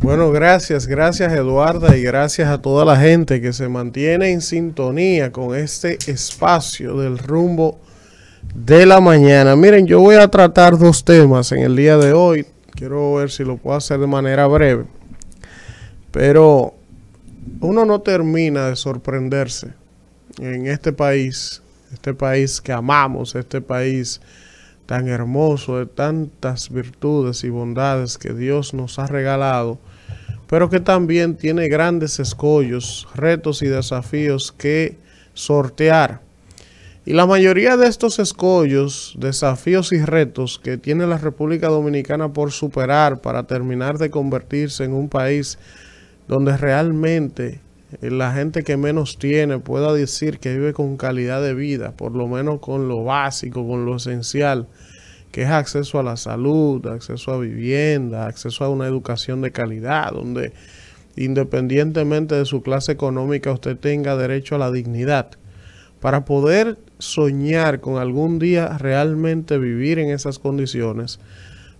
Bueno, gracias, gracias Eduarda y gracias a toda la gente que se mantiene en sintonía con este espacio del rumbo de la mañana. Miren, yo voy a tratar dos temas en el día de hoy. Quiero ver si lo puedo hacer de manera breve. Pero uno no termina de sorprenderse en este país, este país que amamos, este país tan hermoso, de tantas virtudes y bondades que Dios nos ha regalado, pero que también tiene grandes escollos, retos y desafíos que sortear. Y la mayoría de estos escollos, desafíos y retos que tiene la República Dominicana por superar para terminar de convertirse en un país donde realmente la gente que menos tiene pueda decir que vive con calidad de vida, por lo menos con lo básico, con lo esencial, que es acceso a la salud, acceso a vivienda, acceso a una educación de calidad, donde independientemente de su clase económica usted tenga derecho a la dignidad, para poder soñar con algún día realmente vivir en esas condiciones.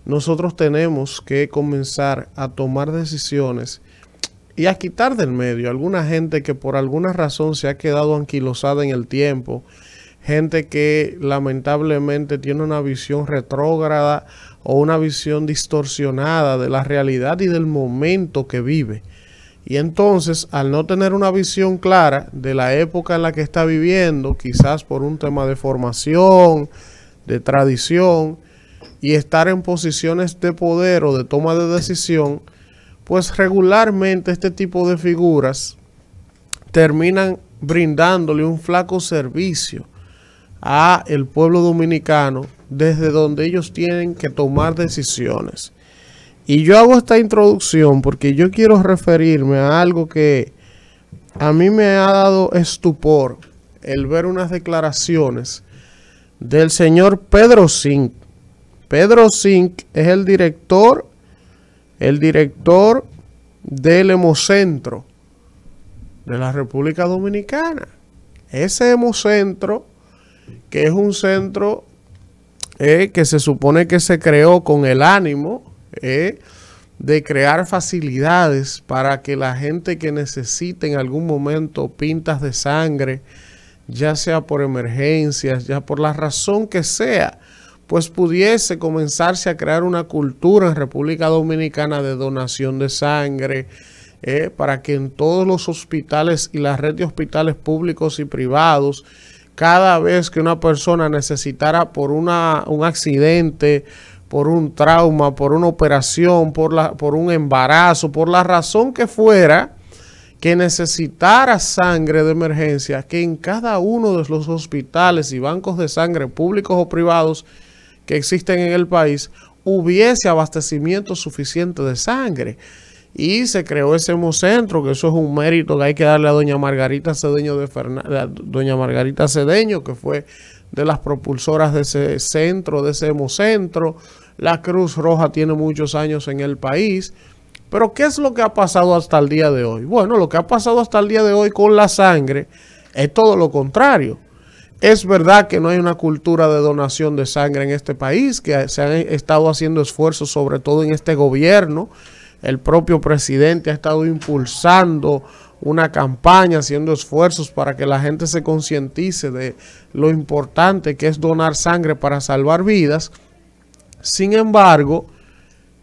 Nosotros tenemos que comenzar a tomar decisiones y a quitar del medio alguna gente que por alguna razón se ha quedado anquilosada en el tiempo, gente que lamentablemente tiene una visión retrógrada o una visión distorsionada de la realidad y del momento que vive. Y entonces, al no tener una visión clara de la época en la que está viviendo, quizás por un tema de formación, de tradición, y estar en posiciones de poder o de toma de decisión, pues regularmente este tipo de figuras terminan brindándole un flaco servicio a el pueblo dominicano desde donde ellos tienen que tomar decisiones. Y yo hago esta introducción porque yo quiero referirme a algo que a mí me ha dado estupor el ver unas declaraciones del señor Pedro Zinc. Pedro Zinc es el director el director del Hemocentro de la República Dominicana. Ese Hemocentro, que es un centro eh, que se supone que se creó con el ánimo eh, de crear facilidades para que la gente que necesite en algún momento pintas de sangre, ya sea por emergencias, ya por la razón que sea, pues pudiese comenzarse a crear una cultura en República Dominicana de donación de sangre, eh, para que en todos los hospitales y la red de hospitales públicos y privados, cada vez que una persona necesitara por una, un accidente, por un trauma, por una operación, por, la, por un embarazo, por la razón que fuera, que necesitara sangre de emergencia, que en cada uno de los hospitales y bancos de sangre públicos o privados que existen en el país, hubiese abastecimiento suficiente de sangre. Y se creó ese hemocentro, que eso es un mérito que hay que darle a doña Margarita Cedeño, de doña Margarita Cedeño, que fue de las propulsoras de ese centro, de ese hemocentro. La Cruz Roja tiene muchos años en el país. Pero ¿qué es lo que ha pasado hasta el día de hoy? Bueno, lo que ha pasado hasta el día de hoy con la sangre es todo lo contrario. Es verdad que no hay una cultura de donación de sangre en este país, que se han estado haciendo esfuerzos, sobre todo en este gobierno. El propio presidente ha estado impulsando una campaña, haciendo esfuerzos para que la gente se concientice de lo importante que es donar sangre para salvar vidas. Sin embargo,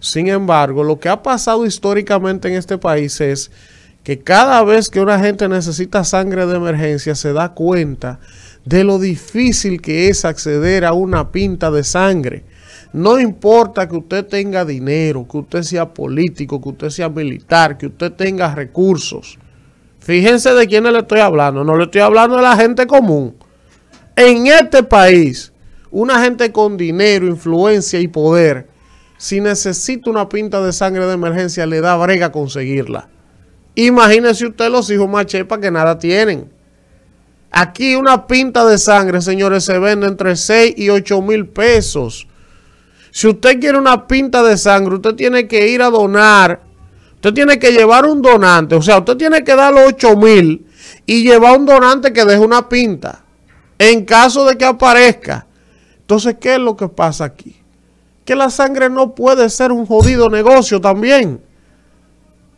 sin embargo, lo que ha pasado históricamente en este país es que cada vez que una gente necesita sangre de emergencia se da cuenta de lo difícil que es acceder a una pinta de sangre. No importa que usted tenga dinero, que usted sea político, que usted sea militar, que usted tenga recursos. Fíjense de quiénes le estoy hablando. No le estoy hablando de la gente común. En este país, una gente con dinero, influencia y poder, si necesita una pinta de sangre de emergencia, le da brega conseguirla. Imagínese usted los hijos machepa que nada tienen. Aquí una pinta de sangre, señores, se vende entre 6 y 8 mil pesos. Si usted quiere una pinta de sangre, usted tiene que ir a donar. Usted tiene que llevar un donante. O sea, usted tiene que dar los 8 mil y llevar un donante que deje una pinta. En caso de que aparezca. Entonces, ¿qué es lo que pasa aquí? Que la sangre no puede ser un jodido negocio también.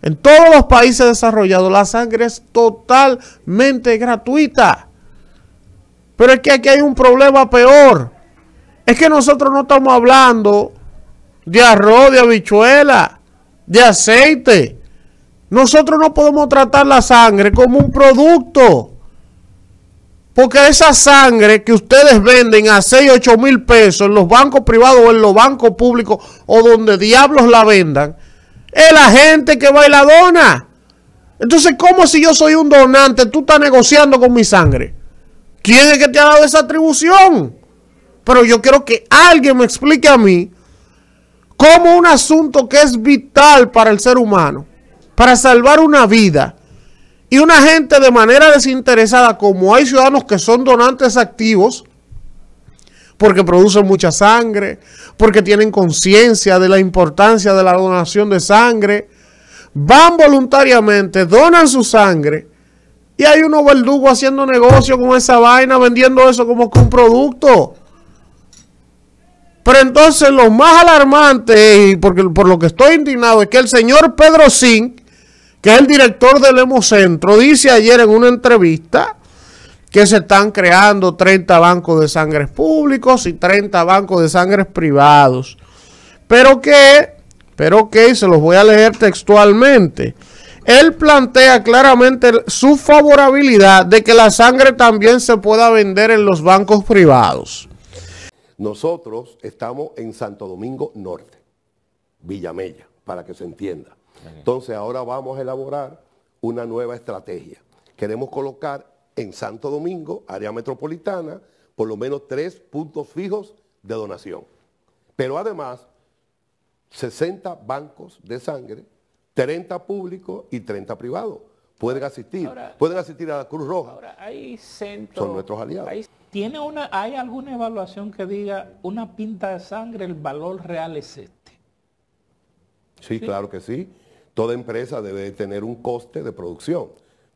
En todos los países desarrollados la sangre es totalmente gratuita. Pero es que aquí hay un problema peor. Es que nosotros no estamos hablando de arroz, de habichuela, de aceite. Nosotros no podemos tratar la sangre como un producto. Porque esa sangre que ustedes venden a 6, 8 mil pesos en los bancos privados o en los bancos públicos o donde diablos la vendan, es la gente que va y la dona. Entonces, ¿cómo si yo soy un donante, tú estás negociando con mi sangre? ¿Quién es que te ha dado esa atribución? Pero yo quiero que alguien me explique a mí cómo un asunto que es vital para el ser humano, para salvar una vida, y una gente de manera desinteresada, como hay ciudadanos que son donantes activos, porque producen mucha sangre, porque tienen conciencia de la importancia de la donación de sangre, van voluntariamente, donan su sangre y hay unos verdugos haciendo negocio con esa vaina, vendiendo eso como que un producto. Pero entonces lo más alarmante, y porque, por lo que estoy indignado, es que el señor Pedro Zinc, que es el director del Hemocentro, dice ayer en una entrevista que se están creando 30 bancos de sangres públicos y 30 bancos de sangres privados. Pero que, pero que, se los voy a leer textualmente él plantea claramente su favorabilidad de que la sangre también se pueda vender en los bancos privados. Nosotros estamos en Santo Domingo Norte, Villamella, para que se entienda. Entonces ahora vamos a elaborar una nueva estrategia. Queremos colocar en Santo Domingo, área metropolitana, por lo menos tres puntos fijos de donación. Pero además, 60 bancos de sangre 30 públicos y 30 privados. Pueden asistir, pueden asistir a la Cruz Roja. hay centros. Son nuestros aliados. Hay, ¿tiene una, ¿Hay alguna evaluación que diga una pinta de sangre, el valor real es este? Sí, sí, claro que sí. Toda empresa debe tener un coste de producción,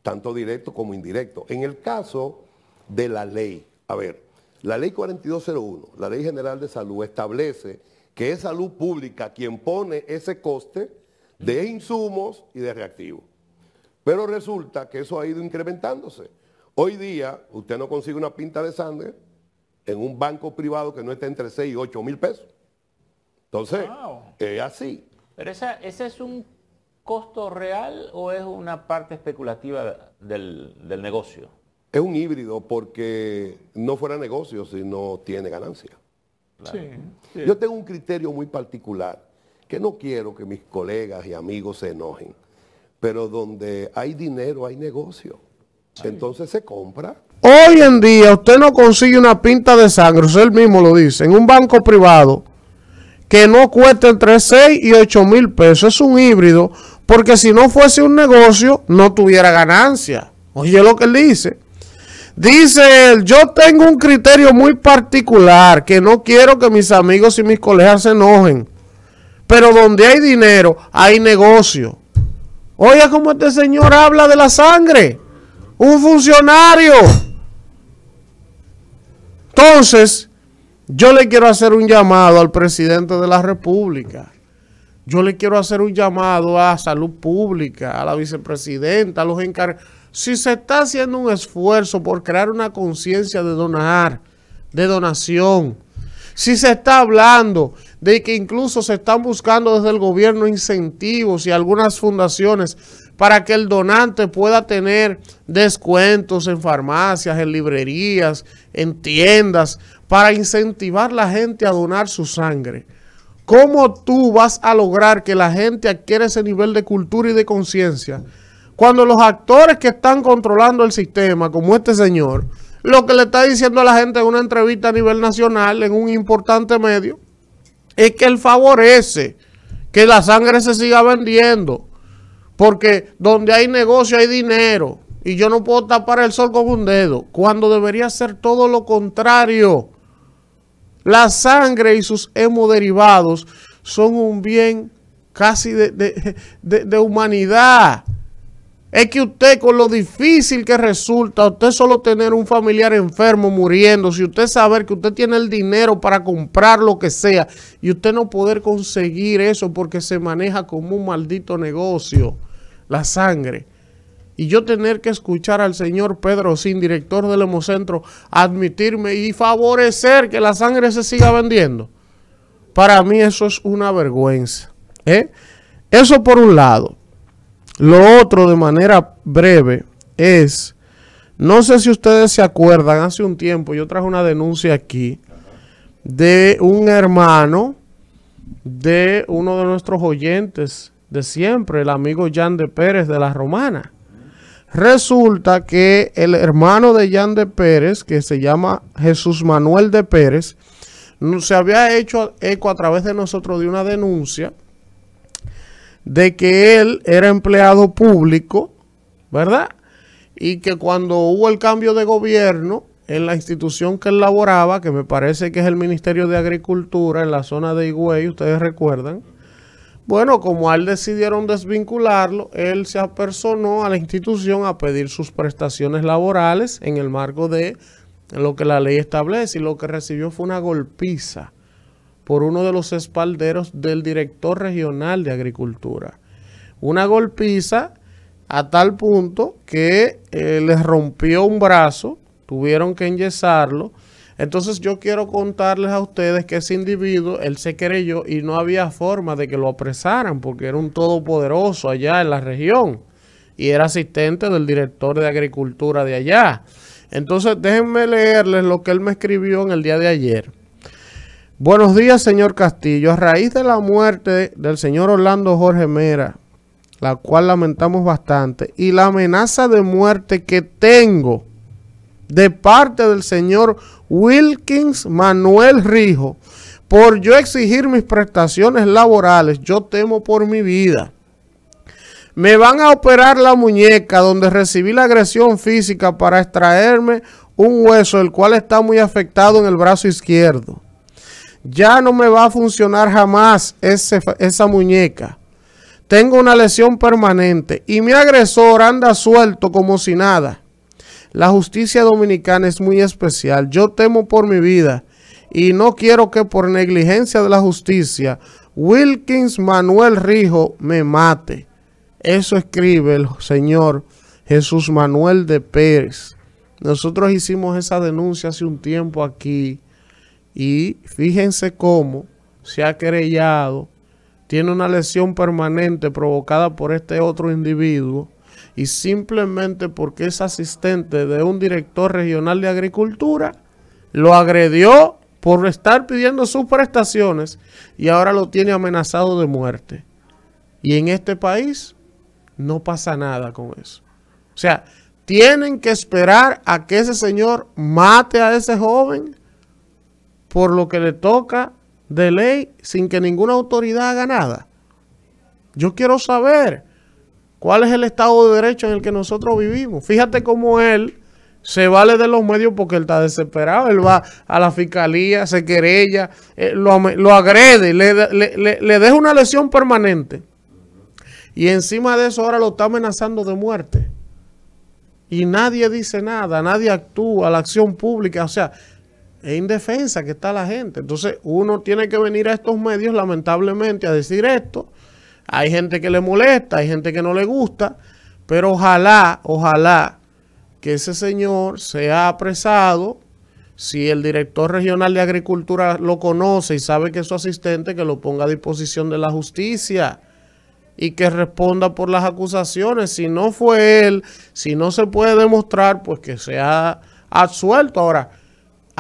tanto directo como indirecto. En el caso de la ley, a ver, la ley 4201, la ley general de salud, establece que es salud pública quien pone ese coste de insumos y de reactivos. Pero resulta que eso ha ido incrementándose. Hoy día usted no consigue una pinta de sangre en un banco privado que no esté entre 6 y 8 mil pesos. Entonces, es así. Pero ese es un costo real o es una parte especulativa del, negocio? Es un híbrido porque no fuera negocio si no tiene ganancia. Yo tengo un criterio muy particular que no quiero que mis colegas y amigos se enojen, pero donde hay dinero hay negocio. Entonces se compra. Hoy en día usted no consigue una pinta de sangre, usted mismo lo dice, en un banco privado que no cueste entre 6 y 8 mil pesos. Es un híbrido, porque si no fuese un negocio, no tuviera ganancia. Oye lo que él dice. Dice él, yo tengo un criterio muy particular, que no quiero que mis amigos y mis colegas se enojen. Pero donde hay dinero, hay negocio. Oiga cómo este señor habla de la sangre. Un funcionario. Entonces, yo le quiero hacer un llamado al presidente de la República. Yo le quiero hacer un llamado a salud pública, a la vicepresidenta, a los encargados. Si se está haciendo un esfuerzo por crear una conciencia de donar, de donación, si se está hablando de que incluso se están buscando desde el gobierno incentivos y algunas fundaciones para que el donante pueda tener descuentos en farmacias, en librerías, en tiendas, para incentivar a la gente a donar su sangre. ¿Cómo tú vas a lograr que la gente adquiera ese nivel de cultura y de conciencia? Cuando los actores que están controlando el sistema, como este señor, lo que le está diciendo a la gente en una entrevista a nivel nacional, en un importante medio, es que él favorece que la sangre se siga vendiendo. Porque donde hay negocio hay dinero. Y yo no puedo tapar el sol con un dedo. Cuando debería ser todo lo contrario. La sangre y sus hemoderivados son un bien casi de, de, de, humanidad. Es que usted con lo difícil que resulta, usted solo tener un familiar enfermo muriendo, si usted saber que usted tiene el dinero para comprar lo que sea y usted no poder conseguir eso porque se maneja como un maldito negocio, la sangre. Y yo tener que escuchar al señor Pedro Sin, director del Hemocentro, admitirme y favorecer que la sangre se siga vendiendo. Para mí eso es una vergüenza. ¿eh? Eso por un lado. Lo otro, de manera breve, es, no sé si ustedes se acuerdan, hace un tiempo yo traje una denuncia aquí de un hermano de uno de nuestros oyentes de siempre, el amigo Jan de Pérez de la Romana. Resulta que el hermano de Jan de Pérez, que se llama Jesús Manuel de Pérez, se había hecho eco a través de nosotros de una denuncia de que él era empleado público, ¿verdad? Y que cuando hubo el cambio de gobierno en la institución que él laboraba, que me parece que es el Ministerio de Agricultura en la zona de Higüey, ustedes recuerdan, bueno, como él decidieron desvincularlo, él se apersonó a la institución a pedir sus prestaciones laborales en el marco de lo que la ley establece y lo que recibió fue una golpiza por uno de los espalderos del director regional de Agricultura. Una golpiza a tal punto que eh, les rompió un brazo, tuvieron que enyesarlo. Entonces yo quiero contarles a ustedes que ese individuo, él se creyó y no había forma de que lo apresaran porque era un todopoderoso allá en la región y era asistente del director de agricultura de allá. Entonces déjenme leerles lo que él me escribió en el día de ayer. Buenos días, señor Castillo. A raíz de la muerte del señor Orlando Jorge Mera, la cual lamentamos bastante, y la amenaza de muerte que tengo de parte del señor Wilkins Manuel Rijo, por yo exigir mis prestaciones laborales, yo temo por mi vida. Me van a operar la muñeca donde recibí la agresión física para extraerme un hueso, el cual está muy afectado en el brazo izquierdo. Ya no me va a funcionar jamás esa muñeca. Tengo una lesión permanente y mi agresor anda suelto como si nada. La justicia dominicana es muy especial. Yo temo por mi vida y no quiero que por negligencia de la justicia Wilkins Manuel Rijo me mate. Eso escribe el señor Jesús Manuel de Pérez. Nosotros hicimos esa denuncia hace un tiempo aquí. Y fíjense cómo se ha querellado, tiene una lesión permanente provocada por este otro individuo y simplemente porque es asistente de un director regional de agricultura, lo agredió por estar pidiendo sus prestaciones y ahora lo tiene amenazado de muerte. Y en este país no pasa nada con eso. O sea, tienen que esperar a que ese señor mate a ese joven por lo que le toca de ley sin que ninguna autoridad haga nada. Yo quiero saber cuál es el Estado de Derecho en el que nosotros vivimos. Fíjate cómo él se vale de los medios porque él está desesperado. Él va a la fiscalía, se querella, eh, lo, agrede, le, le, deja una lesión permanente. Y encima de eso ahora lo está amenazando de muerte. Y nadie dice nada, nadie actúa, la acción pública. O sea, es indefensa que está la gente. Entonces uno tiene que venir a estos medios lamentablemente a decir esto. Hay gente que le molesta, hay gente que no le gusta, pero ojalá, ojalá que ese señor sea apresado. Si el director regional de Agricultura lo conoce y sabe que es su asistente, que lo ponga a disposición de la justicia y que responda por las acusaciones. Si no fue él, si no se puede demostrar, pues que sea absuelto. Ahora,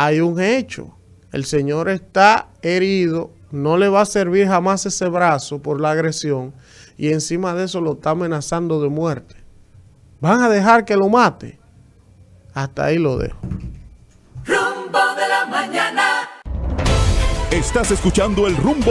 hay un hecho. El señor está herido, no le va a servir jamás ese brazo por la agresión y encima de eso lo está amenazando de muerte. ¿Van a dejar que lo mate? Hasta ahí lo dejo. Rumbo de la mañana. Estás escuchando el rumbo de